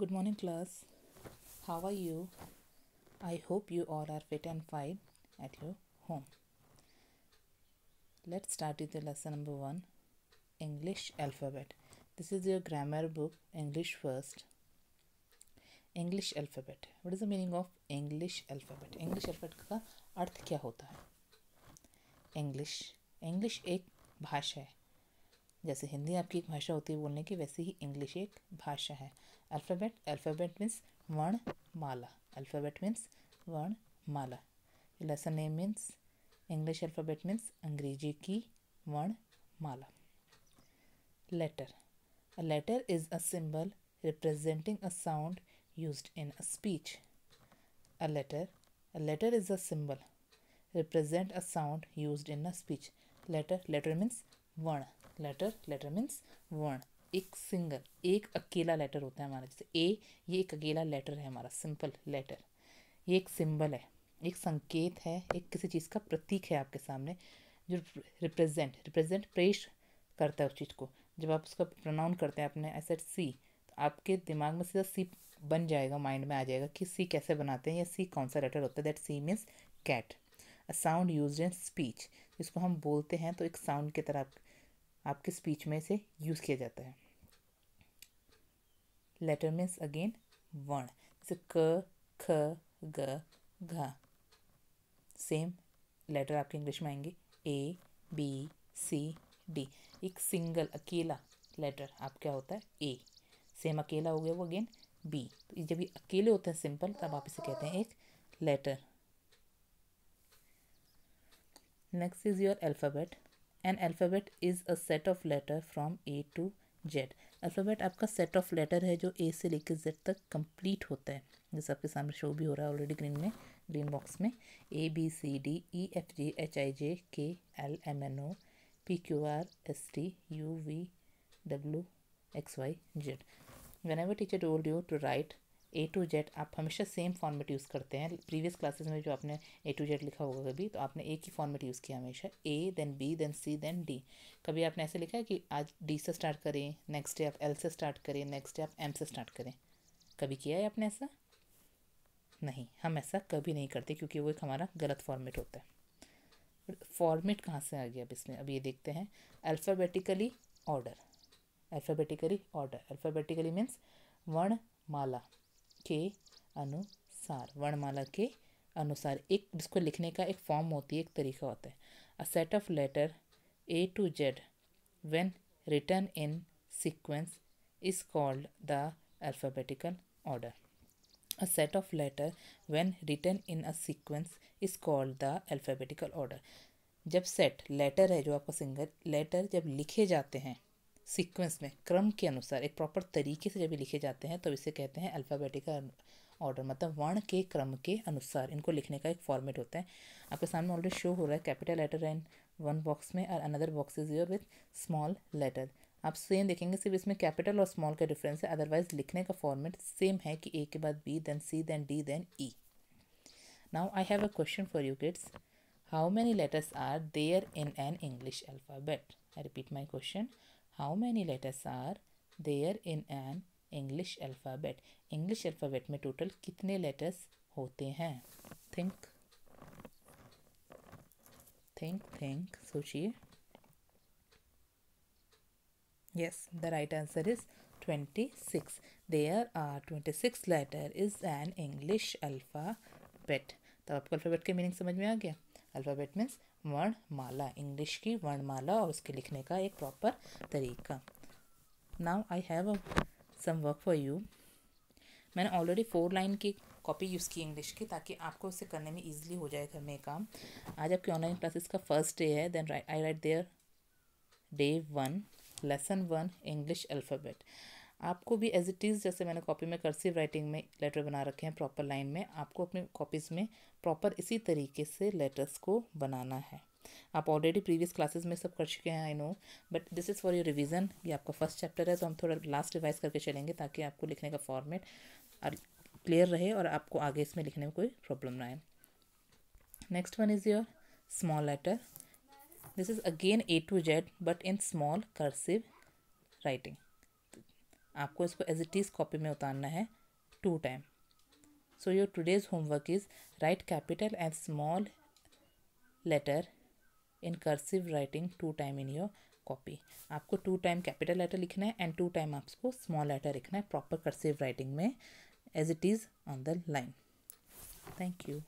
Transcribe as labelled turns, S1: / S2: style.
S1: Good morning, class. How are you? I hope you all are fit and fine at your home. Let's start with the lesson number one English alphabet. This is your grammar book, English first. English alphabet. What is the meaning of English alphabet? English alphabet का अर्थ क्या होता है English. English एक भाषा है जैसे हिंदी आपकी एक भाषा होती है बोलने की वैसे ही इंग्लिश एक भाषा है अल्फ़ाबेट अल्फ़ाबेट मीन्स वर्ण माला अल्फ़ाबेट मीन्स वर्ण माला lesson name means English alphabet means अंग्रेजी की वर्ण माला letter a letter is a symbol representing a sound use in a speech a letter a letter is a symbol represent a sound use in a speech letter letter means वर्ण letter letter means वर्ण एक single एक अकेला letter होता है हमारा जैसे ए ये एक अकेला लेटर है हमारा सिंपल लेटर ये एक सिंबल है एक संकेत है एक किसी चीज़ का प्रतीक है आपके सामने जो रिप्रेजेंट रिप्रेजेंट प्रेश करता है उस चीज़ को जब आप उसका प्रोनाउन करते हैं अपने एसेट सी तो आपके दिमाग में सीधा सी बन जाएगा माइंड में आ जाएगा कि सी कैसे बनाते हैं या सी कौन सा लेटर होता है that C means cat a sound use in speech इसको हम बोलते हैं तो एक साउंड की तरह आपके स्पीच में इसे यूज़ किया जाता है लेटर मीन्स अगेन वर्ण जैसे क ख ग घ सेम लेटर आपके इंग्लिश में आएंगे ए बी सी डी एक सिंगल अकेला लेटर आप क्या होता है ए सेम अकेला हो गया वो अगेन बी तो जब ये अकेले होते हैं सिंपल तब आप इसे कहते हैं एक letter next is your alphabet an alphabet is a set of letter from A to Z alphabet आपका सेट ऑफ लेटर है जो ए से लेकर जेड तक कंप्लीट होता है जैसे आपके सामने शो भी हो रहा है ऑलरेडी ग्रीन में ग्रीन बॉक्स में A B C D E F G H I J K L M N O P Q R S T U V W X Y Z whenever teacher told you to write A to Z आप हमेशा same format use करते हैं previous classes में जो आपने ए to Z लिखा होगा कभी तो आपने एक ही फॉर्मेट यूज़ किया हमेशा A then B then C then D कभी आपने ऐसे लिखा है कि आज डी से स्टार्ट करें नेक्स्ट डे आप एल से स्टार्ट करें नेक्स्ट डे आप एम से स्टार्ट करें कभी किया है आपने ऐसा नहीं हम ऐसा कभी नहीं करते क्योंकि वो एक हमारा गलत फॉर्मेट होता है फॉर्मेट कहाँ से आ गया अब इसमें अब ये देखते हैं alphabetically order alphabetically order alphabetically means वर्ण माला के अनुसार वर्णमाला के अनुसार एक जिसको लिखने का एक फॉर्म होती है एक तरीका होता है a set of letter A to Z when written in sequence is called the alphabetical order a set of letter when written in a sequence is called the alphabetical order जब set letter है जो आपका single letter जब लिखे जाते हैं sequence में क्रम के अनुसार एक प्रॉपर तरीके से जब लिखे जाते हैं तो इसे कहते हैं अल्फ़ाबेटिकल ऑर्डर मतलब वर्ण के क्रम के अनुसार इनको लिखने का एक फॉर्मेट होता है आपके सामने ऑलरेडी शो हो रहा है capital letter and one box में और another box is your with small letter आप सेम देखेंगे सिर्फ इसमें कैपिटल और स्मॉल का डिफरेंस है अदरवाइज लिखने का फॉर्मेट सेम है कि ए के बाद B then C then D then E now I have a question for you kids how many letters are there in an English alphabet I repeat my question how many letters are there in an English alphabet English alphabet में total कितने letters होते हैं think think think सोचिए yes the right answer is twenty six there are twenty six letter is an English alphabet तो आपको alphabet के meaning समझ में आ गया अल्फ़ाबेट मीन्स वर्णमाला इंग्लिश की वर्णमाला और उसके लिखने का एक प्रॉपर तरीका now I have some work for you मैंने ऑलरेडी फोर लाइन की कॉपी यूज़ की इंग्लिश की ताकि आपको उसे करने में ईजिली हो जाए घर में काम आज आपकी ऑनलाइन क्लासेस का फर्स्ट डे है then I write there day one lesson one English alphabet आपको भी एज इट इज़ जैसे मैंने कॉपी में कर्सिव राइटिंग में लेटर बना रखे हैं प्रॉपर लाइन में आपको अपनी कॉपीज़ में प्रॉपर इसी तरीके से लेटर्स को बनाना है आप ऑलरेडी प्रीवियस क्लासेस में सब कर चुके हैं I know but this is for your revision ये आपका फर्स्ट चैप्टर है तो हम थोड़ा लास्ट रिवाइज करके चलेंगे ताकि आपको लिखने का फॉर्मेट क्लियर रहे और आपको आगे इसमें लिखने में कोई प्रॉब्लम ना आए next one is your small letter this is again A to Z but in small cursive writing आपको इसको एज इट इज़ कॉपी में उतारना है two time so your today's homework is write capital and small letter in cursive writing two time in your copy आपको two time capital letter लिखना है and two time आपको small letter लिखना है proper cursive writing में as it is on the line thank you